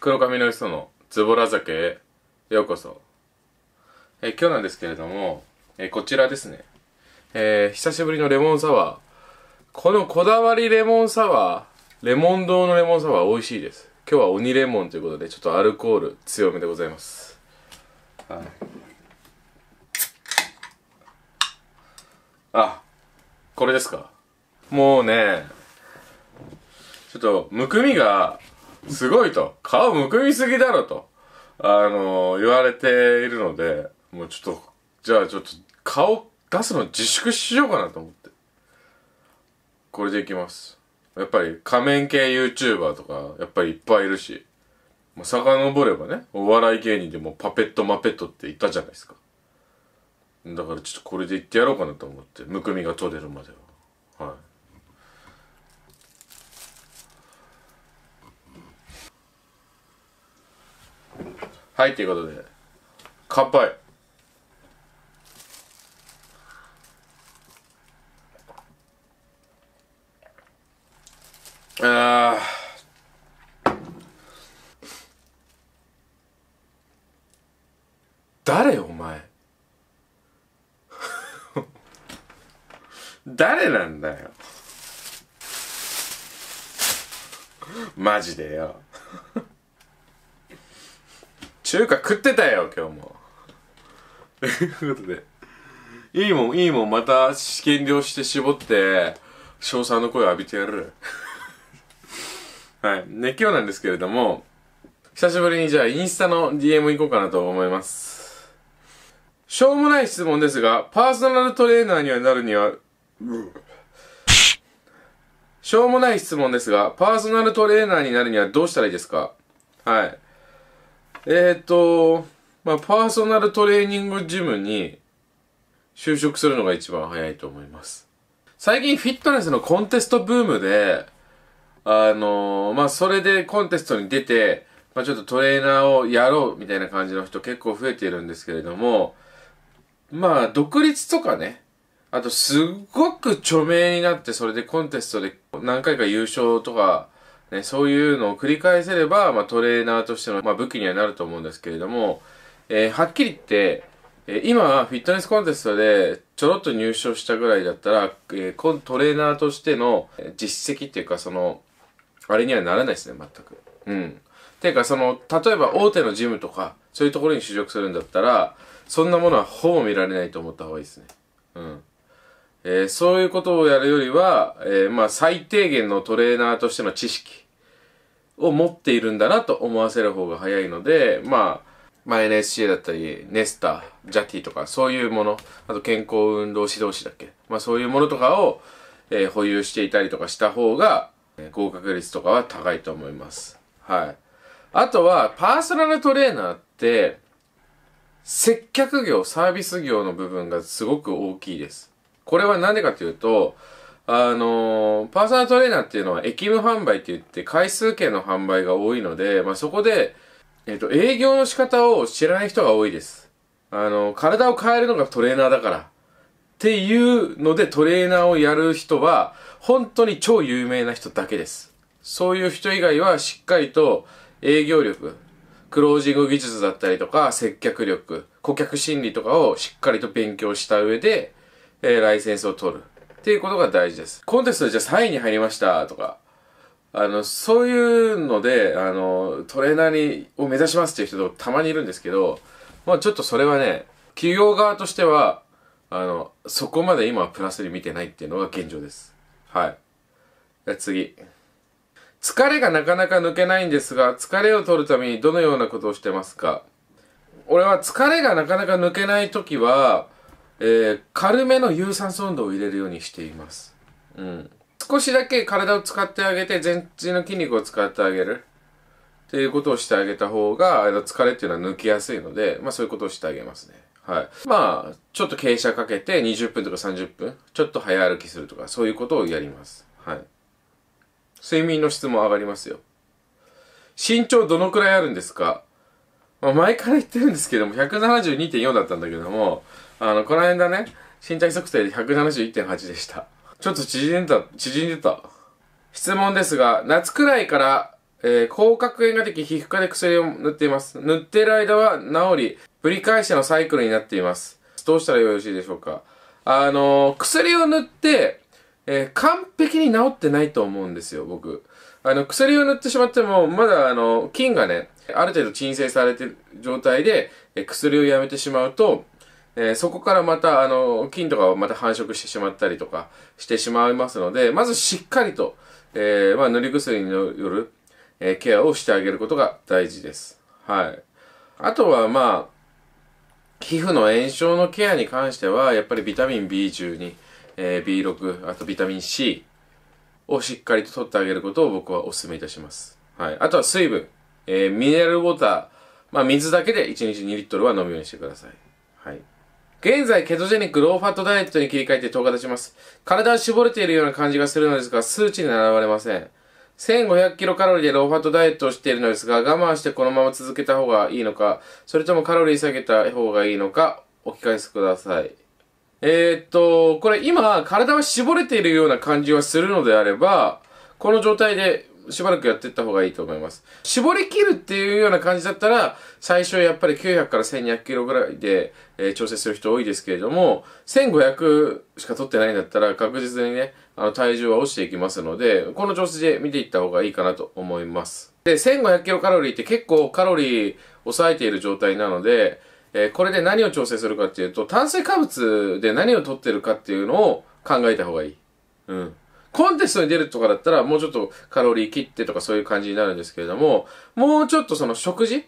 黒髪の人のズボラ酒へようこそ。え今日なんですけれども、えこちらですね。えー、久しぶりのレモンサワー。このこだわりレモンサワー、レモン堂のレモンサワー美味しいです。今日は鬼レモンということで、ちょっとアルコール強めでございます。はい。あ、これですか。もうね、ちょっと、むくみがすごいと。顔むくみすぎだろと。あの、言われているので、もうちょっと、じゃあちょっと顔出すの自粛しようかなと思って。これでいきます。やっぱり仮面系 YouTuber とか、やっぱりいっぱいいるし、まあ、遡ればね、お笑い芸人でもパペットマペットって言ったじゃないですか。だからちょっとこれでいってやろうかなと思って、むくみが取れるまでは。はい。はいということで乾杯誰お前 誰なんだよマジでよ中華食ってたよ、今日も。ということで、いいもん、いいもん、また試験量して絞って、賞賛の声を浴びてやる。はい。熱狂なんですけれども、久しぶりにじゃあインスタの DM 行こうかなと思います。しょうもない質問ですが、パーソナルトレーナーにはなるには、うしょうもない質問ですが、パーソナルトレーナーになるにはどうしたらいいですかはい。えっ、ー、と、まあ、パーソナルトレーニングジムに就職するのが一番早いと思います。最近フィットネスのコンテストブームで、あのー、まあ、それでコンテストに出て、まあ、ちょっとトレーナーをやろうみたいな感じの人結構増えているんですけれども、まあ、独立とかね、あとすっごく著名になってそれでコンテストで何回か優勝とか、ね、そういうのを繰り返せれば、まあ、トレーナーとしての、まあ、武器にはなると思うんですけれども、えー、はっきり言って、え今、フィットネスコンテストでちょろっと入賞したぐらいだったら、えー、トレーナーとしての実績っていうか、その、あれにはならないですね、全く。うん。ていうか、その、例えば大手のジムとか、そういうところに就職するんだったら、そんなものはほぼ見られないと思った方がいいですね。えー、そういうことをやるよりは、えー、まあ最低限のトレーナーとしての知識を持っているんだなと思わせる方が早いので、まあ、まあ、NSCA だったり、ネスタ、ジャティとか、そういうもの、あと健康運動指導士だっけ、まあそういうものとかを、えー、保有していたりとかした方が、合格率とかは高いと思います。はい。あとは、パーソナルトレーナーって、接客業、サービス業の部分がすごく大きいです。これは何でかというと、あのー、パーソナルトレーナーっていうのは駅務販売って言って回数券の販売が多いので、まあ、そこで、えっ、ー、と、営業の仕方を知らない人が多いです。あのー、体を変えるのがトレーナーだから。っていうのでトレーナーをやる人は、本当に超有名な人だけです。そういう人以外はしっかりと営業力、クロージング技術だったりとか、接客力、顧客心理とかをしっかりと勉強した上で、えー、ライセンスを取る。っていうことが大事です。コンテストでじゃあ3位に入りましたとか、あの、そういうので、あの、トレーナーに、を目指しますっていう人たまにいるんですけど、まあちょっとそれはね、企業側としては、あの、そこまで今はプラスに見てないっていうのが現状です。はい。じゃ次。疲れがなかなか抜けないんですが、疲れを取るためにどのようなことをしてますか俺は疲れがなかなか抜けないときは、えー、軽めの有酸素運動を入れるようにしています。うん。少しだけ体を使ってあげて、全身の筋肉を使ってあげる。っていうことをしてあげた方が、疲れっていうのは抜きやすいので、まあそういうことをしてあげますね。はい。まあ、ちょっと傾斜かけて20分とか30分、ちょっと早歩きするとか、そういうことをやります。はい。睡眠の質も上がりますよ。身長どのくらいあるんですかまあ前から言ってるんですけども、172.4だったんだけども、あの、この間ね、身体測定で171.8でした。ちょっと縮んでた、縮んでた。質問ですが、夏くらいから、えー、広角炎ができ、皮膚科で薬を塗っています。塗ってる間は治り、ぶり返しのサイクルになっています。どうしたらよろしいでしょうかあのー、薬を塗って、えー、完璧に治ってないと思うんですよ、僕。あの、薬を塗ってしまっても、まだあの、菌がね、ある程度鎮静されてる状態で、え薬をやめてしまうと、えー、そこからまた、あの、菌とかをまた繁殖してしまったりとかしてしまいますので、まずしっかりと、えー、まあ、塗り薬による、えー、ケアをしてあげることが大事です。はい。あとは、まあ、皮膚の炎症のケアに関しては、やっぱりビタミン B12、えー、B6、あとビタミン C をしっかりと取ってあげることを僕はお勧めいたします。はい。あとは水分、えー、ミネラルウォーター、まあ、水だけで1日2リットルは飲むようにしてください。はい。現在、ケトジェニックローファットダイエットに切り替えて10日経ちます。体は絞れているような感じがするのですが、数値に現れません。1500キロカロリーでローファットダイエットをしているのですが、我慢してこのまま続けた方がいいのか、それともカロリー下げた方がいいのか、お聞かせください。えー、っと、これ今、体は絞れているような感じはするのであれば、この状態でしばらくやっていった方がいいと思います。絞り切るっていうような感じだったら、最初やっぱり900から1200キロぐらいで、えー、調整する人多いですけれども、1500しか取ってないんだったら確実にね、あの体重は落ちていきますので、この調子で見ていった方がいいかなと思います。で、1500キロカロリーって結構カロリー抑えている状態なので、えー、これで何を調整するかっていうと、炭水化物で何を取ってるかっていうのを考えた方がいい。うん。コンテストに出るとかだったら、もうちょっとカロリー切ってとかそういう感じになるんですけれども、もうちょっとその食事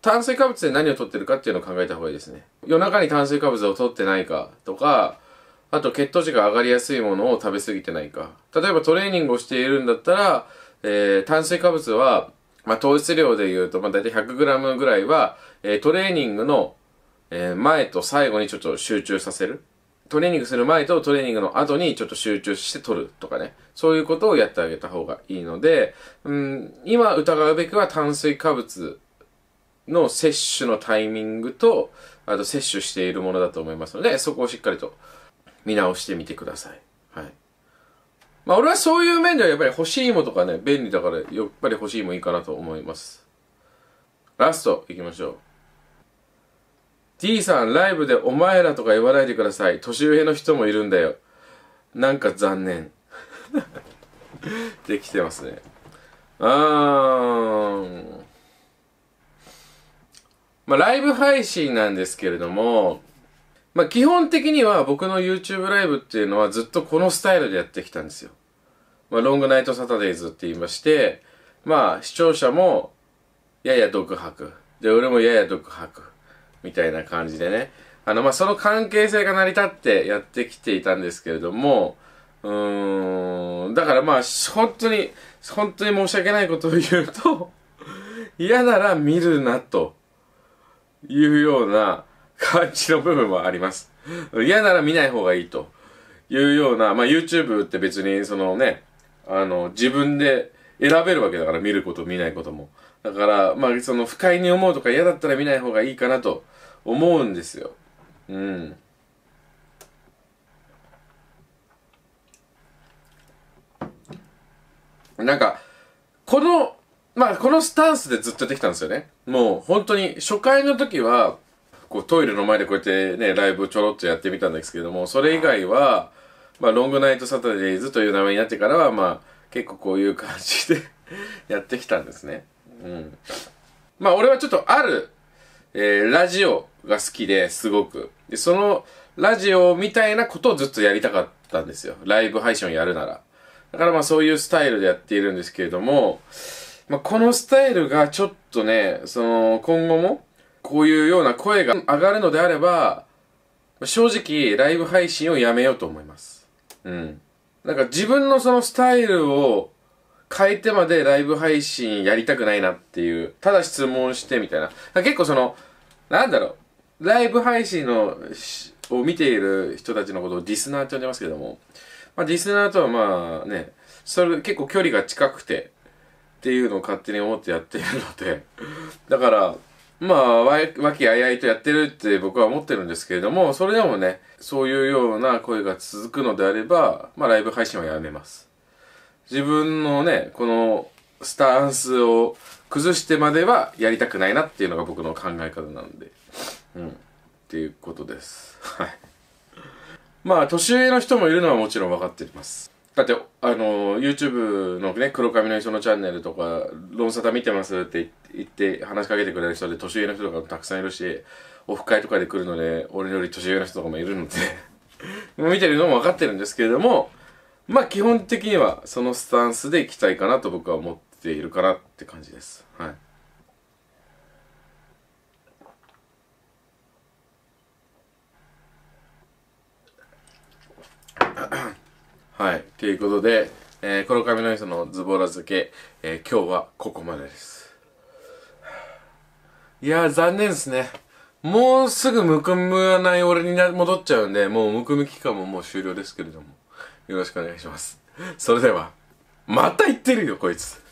炭水化物で何を取ってるかっていうのを考えた方がいいですね。夜中に炭水化物を取ってないかとか、あと血糖値が上がりやすいものを食べ過ぎてないか。例えばトレーニングをしているんだったら、えー、炭水化物は、まあ、糖質量で言うと、まあ、大体 100g ぐらいは、えー、トレーニングの、えー、前と最後にちょっと集中させる。トレーニングする前とトレーニングの後にちょっと集中して取るとかね。そういうことをやってあげた方がいいので、うん、今疑うべきは炭水化物の摂取のタイミングと、あと摂取しているものだと思いますので、そこをしっかりと見直してみてください。はい。まあ俺はそういう面ではやっぱり欲しいもとかね、便利だからやっぱり欲しいもいいかなと思います。ラスト行きましょう。T さん、ライブでお前らとか言わないでください。年上の人もいるんだよ。なんか残念。できてますね。あーん。まあ、ライブ配信なんですけれども、まあ、基本的には僕の YouTube ライブっていうのはずっとこのスタイルでやってきたんですよ。まあ、ロングナイトサタデーズって言いまして、まあ、視聴者もやや独白。で、俺もやや独白。みたいな感じでね。あの、まあ、その関係性が成り立ってやってきていたんですけれども、うーん、だからまあ、本当に、本当に申し訳ないことを言うと 嫌なら見るな、というような感じの部分はあります。嫌なら見ない方がいいというような、まあ、YouTube って別に、そのね、あの、自分で選べるわけだから、見ること、見ないことも。だから、まあ、その不快に思うとか嫌だったら見ない方がいいかなと思うんですよ。うん。なんか、この、まあ、このスタンスでずっとでてきたんですよね。もう、本当に、初回の時は、こう、トイレの前でこうやってね、ライブちょろっとやってみたんですけども、それ以外は、まあ、ロングナイトサタデーズという名前になってからは、まあ、結構こういう感じで やってきたんですね。うん。まあ俺はちょっとある、えー、ラジオが好きですごく。で、そのラジオみたいなことをずっとやりたかったんですよ。ライブ配信をやるなら。だからまあそういうスタイルでやっているんですけれども、まあこのスタイルがちょっとね、その今後もこういうような声が上がるのであれば、正直ライブ配信をやめようと思います。うん。なんか自分のそのスタイルを変えてまでライブ配信やりたくないなっていう、ただ質問してみたいな。結構その、なんだろう、ライブ配信の、を見ている人たちのことをディスナーって呼んでますけども、まあディスナーとはまあね、それ結構距離が近くて、っていうのを勝手に思ってやってるので、だから、まあ、わ、わきあいあいとやってるって僕は思ってるんですけれども、それでもね、そういうような声が続くのであれば、まあライブ配信はやめます。自分のね、このスタンスを崩してまではやりたくないなっていうのが僕の考え方なんで。うん。っていうことです。はい。まあ、年上の人もいるのはもちろん分かっています。だって、あの、YouTube のね、黒髪の人のチャンネルとか、ロンサタ見てますって言って話しかけてくれる人で、年上の人とかもたくさんいるし、オフ会とかで来るので、俺より年上の人とかもいるので 見てるのも分かってるんですけれども、まあ基本的にはそのスタンスでいきたいかなと僕は思っているかなって感じです。はい。はい。ということで、えー、黒髪の人のズボラ漬け、えー、今日はここまでです。いや残念ですね。もうすぐむくむない俺に戻っちゃうんで、もうむくむ期間ももう終了ですけれども。よろしくお願いします。それでは、また言ってるよ、こいつ。